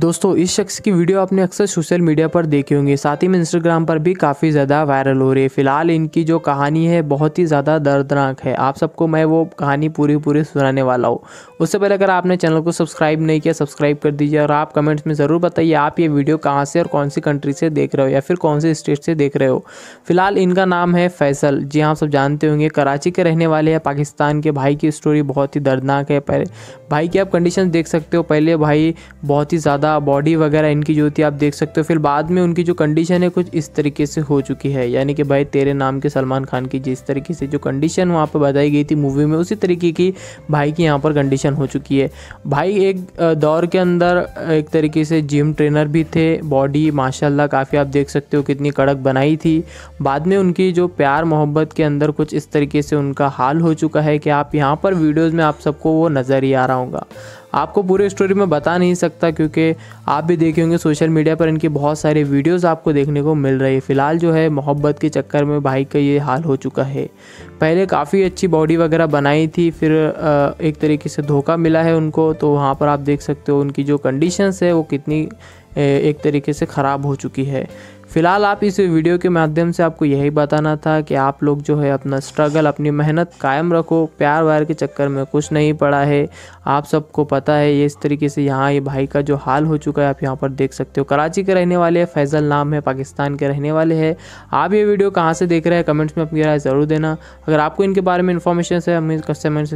दोस्तों इस शख्स की वीडियो आपने अक्सर सोशल मीडिया पर देखी होंगी साथ ही में इंस्टाग्राम पर भी काफ़ी ज़्यादा वायरल हो रही है फिलहाल इनकी जो कहानी है बहुत ही ज़्यादा दर्दनाक है आप सबको मैं वो कहानी पूरी पूरी सुनाने वाला हूँ उससे पहले अगर आपने चैनल को सब्सक्राइब नहीं किया सब्सक्राइब कर दीजिए और आप कमेंट्स में ज़रूर बताइए आप ये वीडियो कहाँ से और कौन सी कंट्री से देख रहे हो या फिर कौन से स्टेट से देख रहे हो फिलहाल इनका नाम है फैसल जी हाँ सब जानते होंगे कराची के रहने वाले हैं पाकिस्तान के भाई की स्टोरी बहुत ही दर्दनाक है पहले भाई की आप कंडीशन देख सकते हो पहले भाई बहुत ही ज़्यादा ज़्यादा बॉडी वगैरह इनकी जो थी आप देख सकते हो फिर बाद में उनकी जो कंडीशन है कुछ इस तरीके से हो चुकी है यानी कि भाई तेरे नाम के सलमान खान की जिस तरीके से जो कंडीशन वहाँ पर बताई गई थी मूवी में उसी तरीके की भाई की यहाँ पर कंडीशन हो चुकी है भाई एक दौर के अंदर एक तरीके से जिम ट्रेनर भी थे बॉडी माशाला काफ़ी आप देख सकते हो कितनी कड़क बनाई थी बाद में उनकी जो प्यार मोहब्बत के अंदर कुछ इस तरीके से उनका हाल हो चुका है कि आप यहाँ पर वीडियोज़ में आप सबको वो नज़र ही आ रहा होगा आपको पूरे स्टोरी में बता नहीं सकता क्योंकि आप भी देखे होंगे सोशल मीडिया पर इनकी बहुत सारे वीडियोस आपको देखने को मिल रही है फ़िलहाल जो है मोहब्बत के चक्कर में भाई का ये हाल हो चुका है पहले काफ़ी अच्छी बॉडी वगैरह बनाई थी फिर एक तरीके से धोखा मिला है उनको तो वहाँ पर आप देख सकते हो उनकी जो कंडीशंस है वो कितनी एक तरीके से ख़राब हो चुकी है फ़िलहाल आप इस वीडियो के माध्यम से आपको यही बताना था कि आप लोग जो है अपना स्ट्रगल अपनी मेहनत कायम रखो प्यार व्यार के चक्कर में कुछ नहीं पड़ा है आप सबको पता है ये इस तरीके से यहाँ ये भाई का जो हाल हो चुका है आप यहाँ पर देख सकते हो कराची के रहने वाले हैं फैज़ल नाम है पाकिस्तान के रहने वाले हैं आप ये वीडियो कहाँ से देख रहे हैं कमेंट्स में अपनी राय ज़रूर देना अगर आपको इनके बारे में इन्फॉर्मेशन है हमें कस्टमर